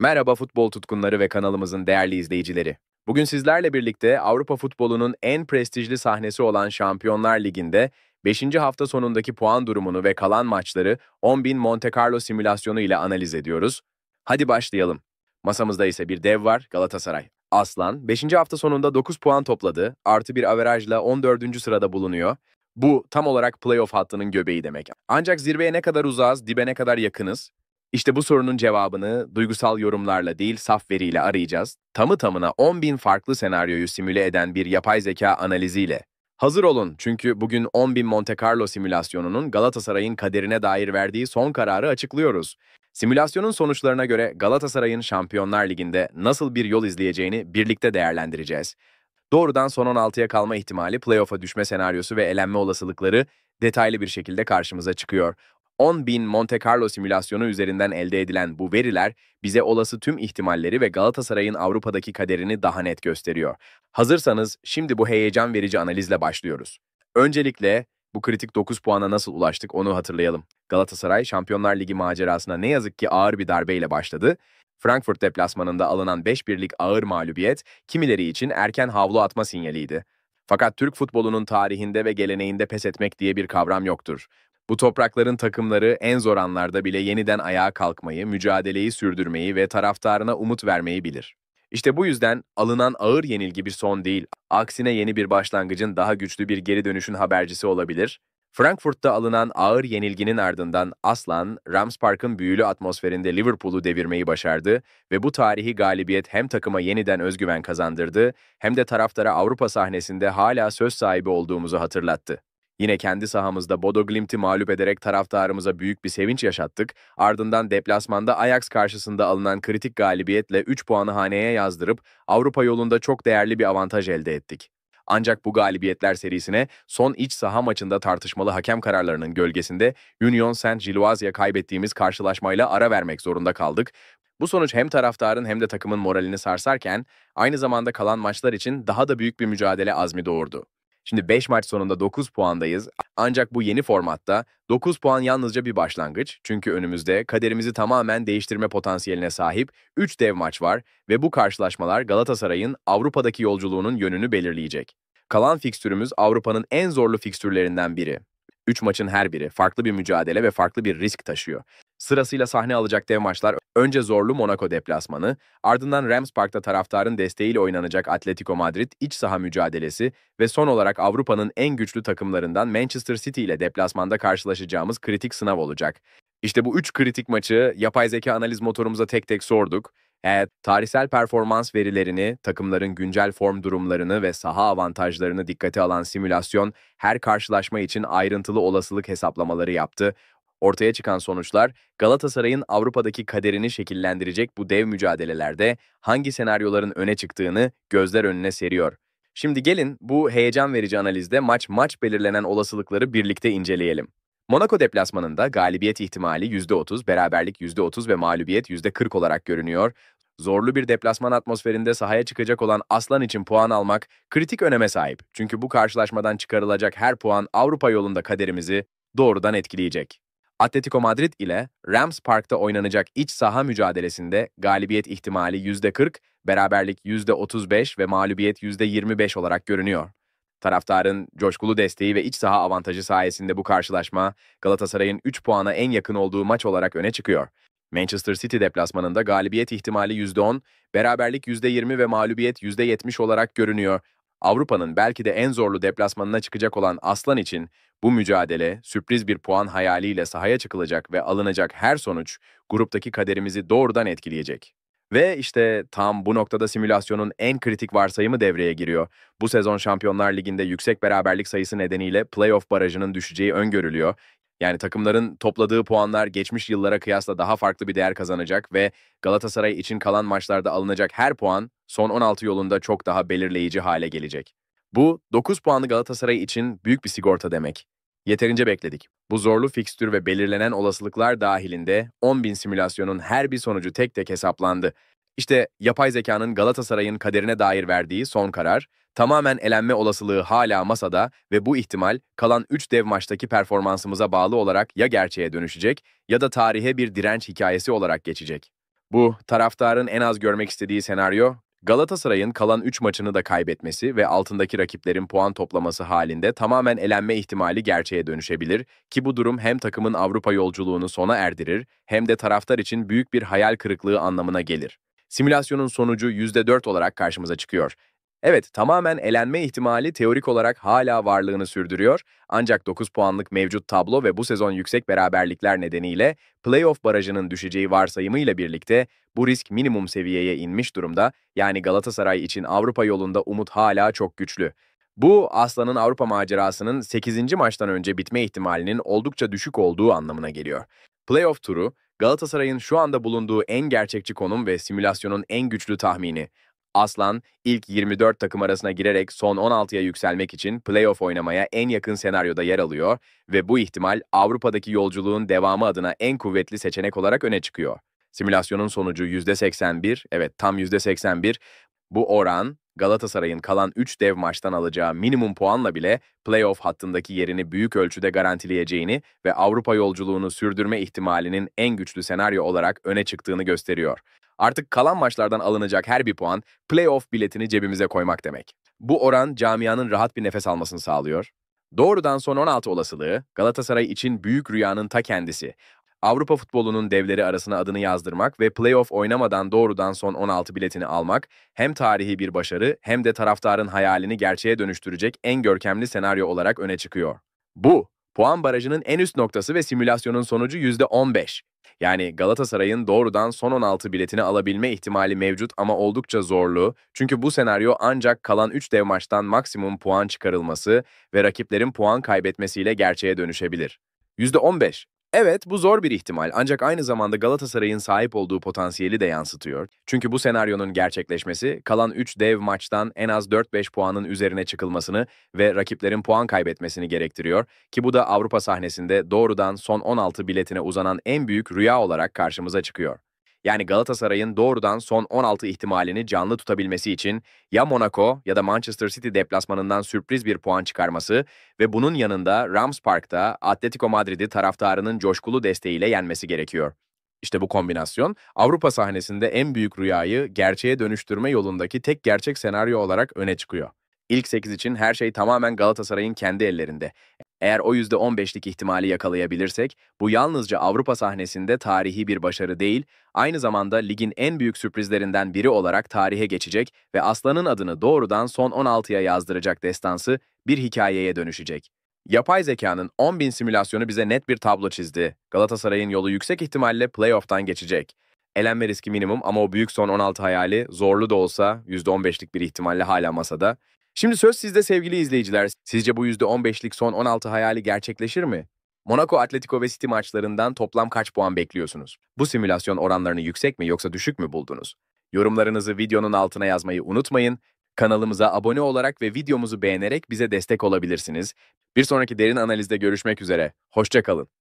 Merhaba futbol tutkunları ve kanalımızın değerli izleyicileri. Bugün sizlerle birlikte Avrupa futbolunun en prestijli sahnesi olan Şampiyonlar Ligi'nde 5. hafta sonundaki puan durumunu ve kalan maçları 10.000 Monte Carlo simülasyonu ile analiz ediyoruz. Hadi başlayalım. Masamızda ise bir dev var Galatasaray. Aslan 5. hafta sonunda 9 puan topladı, artı bir averajla 14. sırada bulunuyor. Bu tam olarak playoff hattının göbeği demek. Ancak zirveye ne kadar uzağız, dibe ne kadar yakınız işte bu sorunun cevabını duygusal yorumlarla değil saf veriyle arayacağız. Tamı tamına 10 bin farklı senaryoyu simüle eden bir yapay zeka analiziyle. Hazır olun çünkü bugün 10 bin Monte Carlo simülasyonunun Galatasaray'ın kaderine dair verdiği son kararı açıklıyoruz. Simülasyonun sonuçlarına göre Galatasaray'ın Şampiyonlar Ligi'nde nasıl bir yol izleyeceğini birlikte değerlendireceğiz. Doğrudan son 16'ya kalma ihtimali, playoff'a düşme senaryosu ve elenme olasılıkları detaylı bir şekilde karşımıza çıkıyor. 10.000 Monte Carlo simülasyonu üzerinden elde edilen bu veriler bize olası tüm ihtimalleri ve Galatasaray'ın Avrupa'daki kaderini daha net gösteriyor. Hazırsanız şimdi bu heyecan verici analizle başlıyoruz. Öncelikle bu kritik 9 puana nasıl ulaştık onu hatırlayalım. Galatasaray Şampiyonlar Ligi macerasına ne yazık ki ağır bir darbeyle başladı. Frankfurt deplasmanında alınan 5 birlik ağır mağlubiyet kimileri için erken havlu atma sinyaliydi. Fakat Türk futbolunun tarihinde ve geleneğinde pes etmek diye bir kavram yoktur. Bu toprakların takımları en zor anlarda bile yeniden ayağa kalkmayı, mücadeleyi sürdürmeyi ve taraftarına umut vermeyi bilir. İşte bu yüzden alınan ağır yenilgi bir son değil, aksine yeni bir başlangıcın daha güçlü bir geri dönüşün habercisi olabilir. Frankfurt'ta alınan ağır yenilginin ardından Aslan, Rams Park'ın büyülü atmosferinde Liverpool'u devirmeyi başardı ve bu tarihi galibiyet hem takıma yeniden özgüven kazandırdı hem de taraftara Avrupa sahnesinde hala söz sahibi olduğumuzu hatırlattı. Yine kendi sahamızda Bodo Glimt'i mağlup ederek taraftarımıza büyük bir sevinç yaşattık. Ardından deplasmanda Ajax karşısında alınan kritik galibiyetle 3 puanı haneye yazdırıp Avrupa yolunda çok değerli bir avantaj elde ettik. Ancak bu galibiyetler serisine son iç saha maçında tartışmalı hakem kararlarının gölgesinde Union saint gilloiseya kaybettiğimiz karşılaşmayla ara vermek zorunda kaldık. Bu sonuç hem taraftarın hem de takımın moralini sarsarken aynı zamanda kalan maçlar için daha da büyük bir mücadele azmi doğurdu. Şimdi 5 maç sonunda 9 puandayız. Ancak bu yeni formatta 9 puan yalnızca bir başlangıç. Çünkü önümüzde kaderimizi tamamen değiştirme potansiyeline sahip 3 dev maç var ve bu karşılaşmalar Galatasaray'ın Avrupa'daki yolculuğunun yönünü belirleyecek. Kalan fikstürümüz Avrupa'nın en zorlu fikstürlerinden biri. 3 maçın her biri farklı bir mücadele ve farklı bir risk taşıyor. Sırasıyla sahne alacak dev maçlar önce zorlu Monaco deplasmanı, ardından Rams Park'ta taraftarın desteğiyle oynanacak Atletico Madrid iç saha mücadelesi ve son olarak Avrupa'nın en güçlü takımlarından Manchester City ile deplasmanda karşılaşacağımız kritik sınav olacak. İşte bu üç kritik maçı yapay zeka analiz motorumuza tek tek sorduk. Evet tarihsel performans verilerini, takımların güncel form durumlarını ve saha avantajlarını dikkate alan simülasyon her karşılaşma için ayrıntılı olasılık hesaplamaları yaptı. Ortaya çıkan sonuçlar Galatasaray'ın Avrupa'daki kaderini şekillendirecek bu dev mücadelelerde hangi senaryoların öne çıktığını gözler önüne seriyor. Şimdi gelin bu heyecan verici analizde maç maç belirlenen olasılıkları birlikte inceleyelim. Monaco deplasmanında galibiyet ihtimali %30, beraberlik %30 ve mağlubiyet %40 olarak görünüyor. Zorlu bir deplasman atmosferinde sahaya çıkacak olan Aslan için puan almak kritik öneme sahip. Çünkü bu karşılaşmadan çıkarılacak her puan Avrupa yolunda kaderimizi doğrudan etkileyecek. Atletico Madrid ile Rams Park'ta oynanacak iç saha mücadelesinde galibiyet ihtimali %40, beraberlik %35 ve mağlubiyet %25 olarak görünüyor. Taraftarın coşkulu desteği ve iç saha avantajı sayesinde bu karşılaşma Galatasaray'ın 3 puana en yakın olduğu maç olarak öne çıkıyor. Manchester City deplasmanında galibiyet ihtimali %10, beraberlik %20 ve mağlubiyet %70 olarak görünüyor. Avrupa'nın belki de en zorlu deplasmanına çıkacak olan Aslan için bu mücadele, sürpriz bir puan hayaliyle sahaya çıkılacak ve alınacak her sonuç, gruptaki kaderimizi doğrudan etkileyecek. Ve işte tam bu noktada simülasyonun en kritik varsayımı devreye giriyor. Bu sezon Şampiyonlar Ligi'nde yüksek beraberlik sayısı nedeniyle playoff barajının düşeceği öngörülüyor. Yani takımların topladığı puanlar geçmiş yıllara kıyasla daha farklı bir değer kazanacak ve Galatasaray için kalan maçlarda alınacak her puan son 16 yolunda çok daha belirleyici hale gelecek. Bu 9 puanlı Galatasaray için büyük bir sigorta demek. Yeterince bekledik. Bu zorlu fikstür ve belirlenen olasılıklar dahilinde 10.000 simülasyonun her bir sonucu tek tek hesaplandı. İşte yapay zekanın Galatasaray'ın kaderine dair verdiği son karar, tamamen elenme olasılığı hala masada ve bu ihtimal kalan 3 dev maçtaki performansımıza bağlı olarak ya gerçeğe dönüşecek ya da tarihe bir direnç hikayesi olarak geçecek. Bu, taraftarın en az görmek istediği senaryo Galatasaray'ın kalan 3 maçını da kaybetmesi ve altındaki rakiplerin puan toplaması halinde tamamen elenme ihtimali gerçeğe dönüşebilir ki bu durum hem takımın Avrupa yolculuğunu sona erdirir hem de taraftar için büyük bir hayal kırıklığı anlamına gelir. Simülasyonun sonucu %4 olarak karşımıza çıkıyor. Evet, tamamen elenme ihtimali teorik olarak hala varlığını sürdürüyor ancak 9 puanlık mevcut tablo ve bu sezon yüksek beraberlikler nedeniyle playoff barajının düşeceği varsayımıyla birlikte bu risk minimum seviyeye inmiş durumda yani Galatasaray için Avrupa yolunda umut hala çok güçlü. Bu Aslan'ın Avrupa macerasının 8. maçtan önce bitme ihtimalinin oldukça düşük olduğu anlamına geliyor. Playoff turu Galatasaray'ın şu anda bulunduğu en gerçekçi konum ve simülasyonun en güçlü tahmini. Aslan, ilk 24 takım arasına girerek son 16'ya yükselmek için playoff oynamaya en yakın senaryoda yer alıyor ve bu ihtimal Avrupa'daki yolculuğun devamı adına en kuvvetli seçenek olarak öne çıkıyor. Simülasyonun sonucu %81, evet tam %81, bu oran Galatasaray'ın kalan 3 dev maçtan alacağı minimum puanla bile playoff hattındaki yerini büyük ölçüde garantileyeceğini ve Avrupa yolculuğunu sürdürme ihtimalinin en güçlü senaryo olarak öne çıktığını gösteriyor. Artık kalan maçlardan alınacak her bir puan playoff biletini cebimize koymak demek. Bu oran camianın rahat bir nefes almasını sağlıyor. Doğrudan son 16 olasılığı Galatasaray için büyük rüyanın ta kendisi. Avrupa futbolunun devleri arasına adını yazdırmak ve playoff oynamadan doğrudan son 16 biletini almak hem tarihi bir başarı hem de taraftarın hayalini gerçeğe dönüştürecek en görkemli senaryo olarak öne çıkıyor. Bu, puan barajının en üst noktası ve simülasyonun sonucu %15. Yani Galatasaray'ın doğrudan son 16 biletini alabilme ihtimali mevcut ama oldukça zorlu. Çünkü bu senaryo ancak kalan 3 dev maçtan maksimum puan çıkarılması ve rakiplerin puan kaybetmesiyle gerçeğe dönüşebilir. %15 Evet, bu zor bir ihtimal ancak aynı zamanda Galatasaray'ın sahip olduğu potansiyeli de yansıtıyor. Çünkü bu senaryonun gerçekleşmesi, kalan 3 dev maçtan en az 4-5 puanın üzerine çıkılmasını ve rakiplerin puan kaybetmesini gerektiriyor ki bu da Avrupa sahnesinde doğrudan son 16 biletine uzanan en büyük rüya olarak karşımıza çıkıyor yani Galatasaray'ın doğrudan son 16 ihtimalini canlı tutabilmesi için ya Monaco ya da Manchester City deplasmanından sürpriz bir puan çıkarması ve bunun yanında Rams Park'ta Atletico Madrid'i taraftarının coşkulu desteğiyle yenmesi gerekiyor. İşte bu kombinasyon Avrupa sahnesinde en büyük rüyayı gerçeğe dönüştürme yolundaki tek gerçek senaryo olarak öne çıkıyor. İlk 8 için her şey tamamen Galatasaray'ın kendi ellerinde. Eğer o %15'lik ihtimali yakalayabilirsek, bu yalnızca Avrupa sahnesinde tarihi bir başarı değil, aynı zamanda ligin en büyük sürprizlerinden biri olarak tarihe geçecek ve Aslan'ın adını doğrudan son 16'ya yazdıracak destansı bir hikayeye dönüşecek. Yapay zekanın 10.000 simülasyonu bize net bir tablo çizdi. Galatasaray'ın yolu yüksek ihtimalle playoff'tan geçecek. Elenme riski minimum ama o büyük son 16 hayali zorlu da olsa %15'lik bir ihtimalle hala masada. Şimdi söz sizde sevgili izleyiciler. Sizce bu %15'lik son 16 hayali gerçekleşir mi? Monaco, Atletico ve City maçlarından toplam kaç puan bekliyorsunuz? Bu simülasyon oranlarını yüksek mi yoksa düşük mü buldunuz? Yorumlarınızı videonun altına yazmayı unutmayın. Kanalımıza abone olarak ve videomuzu beğenerek bize destek olabilirsiniz. Bir sonraki derin analizde görüşmek üzere. Hoşçakalın.